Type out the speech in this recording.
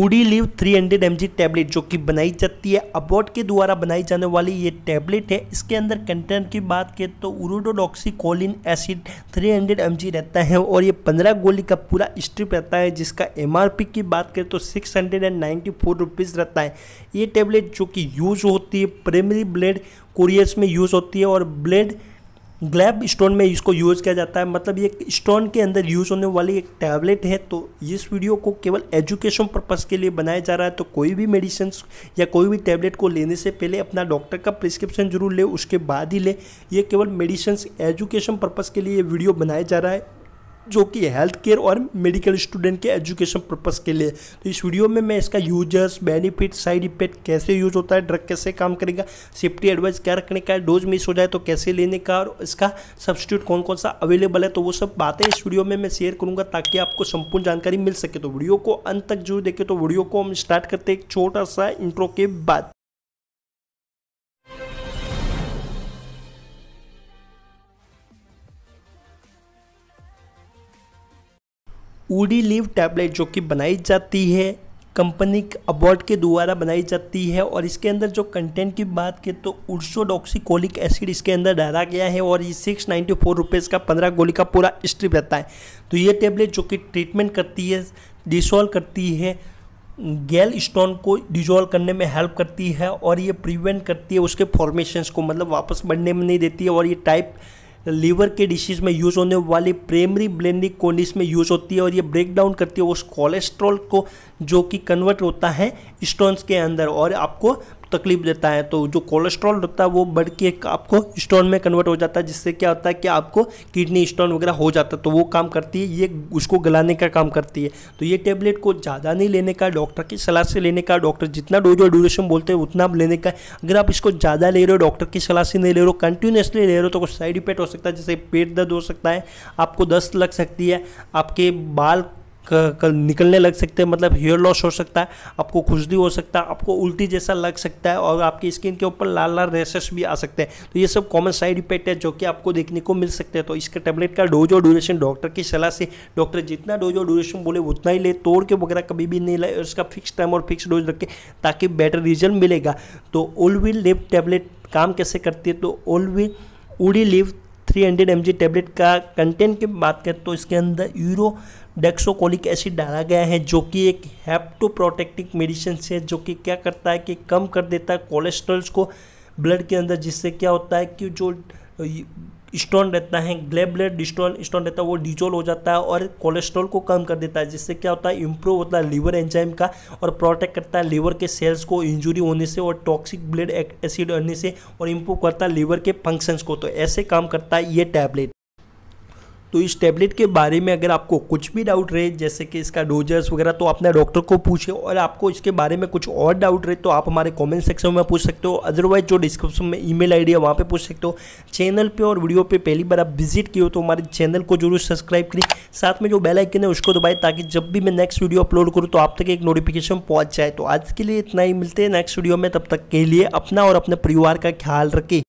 OD Udiliv 300 hundred M tablet जो कि बनाई जाती है अबॉट के द्वारा बनाई जाने वाली ये टैबलेट है इसके अंदर कंटेंट की बात करें तो कोलिन एसिड 300 हंड्रेड एम रहता है और ये 15 गोली का पूरा स्ट्रिप रहता है जिसका एम की बात करें तो six hundred and ninety four rupees रहता है ये टैबलेट जो कि यूज़ होती है प्रेमरी ब्लेड कोरियर्स में यूज़ होती है और ब्लेड ग्लैब स्टोन में इसको यूज़ किया जाता है मतलब ये स्टोन के अंदर यूज़ होने वाली एक टैबलेट है तो इस वीडियो को केवल एजुकेशन पर्पज़ के लिए बनाया जा रहा है तो कोई भी मेडिसिन या कोई भी टैबलेट को लेने से पहले अपना डॉक्टर का प्रिस्क्रिप्शन जरूर ले उसके बाद ही ले ये केवल मेडिसिन एजुकेशन पर्पज़ के लिए ये वीडियो बनाया जा रहा है जो कि हेल्थ केयर और मेडिकल स्टूडेंट के एजुकेशन पर्पस के लिए तो इस वीडियो में मैं इसका यूजर्स बेनिफिट साइड इफेक्ट कैसे यूज होता है ड्रग कैसे काम करेगा सेफ्टी एडवाइस क्या रखने का है डोज मिस हो जाए तो कैसे लेने का और इसका सब्सिट्यूट कौन कौन सा अवेलेबल है तो वो सब बातें इस वीडियो में मैं शेयर करूँगा ताकि आपको संपूर्ण जानकारी मिल सके तो वीडियो को अंत तक जो देखें तो वीडियो को हम स्टार्ट करते एक छोटा सा इंट्रो के बाद उडी लीव टैबलेट जो कि बनाई जाती है कंपनी अबॉर्ड के द्वारा बनाई जाती है और इसके अंदर जो कंटेंट की बात की तो उर्सोडॉक्सिकोलिक एसिड इसके अंदर डाला गया है और ये सिक्स नाइन्टी फोर रुपीज़ का पंद्रह गोली का पूरा स्ट्रिप रहता है तो ये टेबलेट जो कि ट्रीटमेंट करती है डिसॉल्व करती है गैल स्टोन को डिजोल्व करने में हेल्प करती है और ये प्रिवेंट करती है उसके फॉर्मेशंस को मतलब वापस बढ़ने में नहीं देती है और ये टाइप लीवर के डिसीज में यूज़ होने वाली प्रेमरी ब्लेंडिंग कोनिस में यूज़ होती है और ये ब्रेक डाउन करती है उस कोलेस्ट्रॉल को जो कि कन्वर्ट होता है स्टोन्स के अंदर और आपको तकलीफ देता है तो जो कोलेस्ट्रॉल होता है वो बढ़ के आपको स्टोन में कन्वर्ट हो जाता है जिससे क्या होता है कि आपको किडनी स्टोन वगैरह हो जाता है तो वो काम करती है ये उसको गलाने का काम करती है तो ये टेबलेट को ज़्यादा नहीं लेने का डॉक्टर की सलाह से लेने का डॉक्टर जितना डोज और ड्यूरेशन बोलते हैं उतना लेने का अगर आप इसको ज़्यादा ले रहे हो डॉक्टर की सलाह से नहीं ले रहे हो कंटिन्यूसली ले रहे हो तो कुछ साइड इफेक्ट हो सकता है जैसे पेट दर्द हो सकता है आपको दस्त लग सकती है आपके बाल कल निकलने लग सकते हैं मतलब हेयर लॉस हो सकता है आपको खुजली हो सकता है आपको उल्टी जैसा लग सकता है और आपकी स्किन के ऊपर लाल लाल रेसेस भी आ सकते हैं तो ये सब कॉमन साइड इफेक्ट है जो कि आपको देखने को मिल सकते हैं तो इसके टैबलेट का डोज और ड्यूरेशन डॉक्टर की सलाह से डॉक्टर जितना डोज और ड्यूरेशन बोले उतना ही ले तोड़ के वगैरह कभी भी नहीं लाए उसका फिक्स टाइम और फिक्स डोज रखें ताकि बेटर रिजल्ट मिलेगा तो ओलविल लिप टैबलेट काम कैसे करती है तो ओलविल Udiliv three hundred M G tablet का कंटेंट की बात करें तो इसके अंदर यूरो डेक्सोकोलिक एसिड डाला गया है जो कि एक हैप्टोप्रोटेक्टिक मेडिसिन है जो कि क्या करता है कि कम कर देता है कोलेस्ट्रॉल्स को ब्लड के अंदर जिससे क्या होता है कि जो स्टोन रहता है ग्लेबलेट स्टोन स्टोन रहता है वो डिजोल हो जाता है और कोलेस्ट्रॉल को कम कर देता है जिससे क्या होता है इंप्रूव होता है लीवर एंजाइम का और प्रोटेक्ट करता है लीवर के सेल्स को इंजुरी होने से और टॉक्सिक ब्लड एसिड होने से और इम्प्रूव करता है लीवर के फंक्शंस को तो ऐसे काम करता है ये टैबलेट तो इस टैबलेट के बारे में अगर आपको कुछ भी डाउट रहे जैसे कि इसका डोजर्स वगैरह तो आपने डॉक्टर को पूछे और आपको इसके बारे में कुछ और डाउट रहे तो आप हमारे कमेंट सेक्शन में पूछ सकते हो अदरवाइज जो डिस्क्रिप्शन में ईमेल आईडी है वहाँ पे पूछ सकते हो चैनल पे और वीडियो पे पहली बार आप विजिट किए हो तो हमारे चैनल को जरूर सब्सक्राइब करें साथ में जो बेलाइकन है उसको दबाए ताकि जब भी मैं नेक्स्ट वीडियो अपलोड करूँ तो आप तक एक नोटिफिकेशन पहुँच जाए तो आज के लिए इतना ही मिलते हैं नेक्स्ट वीडियो में तब तक के लिए अपना और अपने परिवार का ख्याल रखें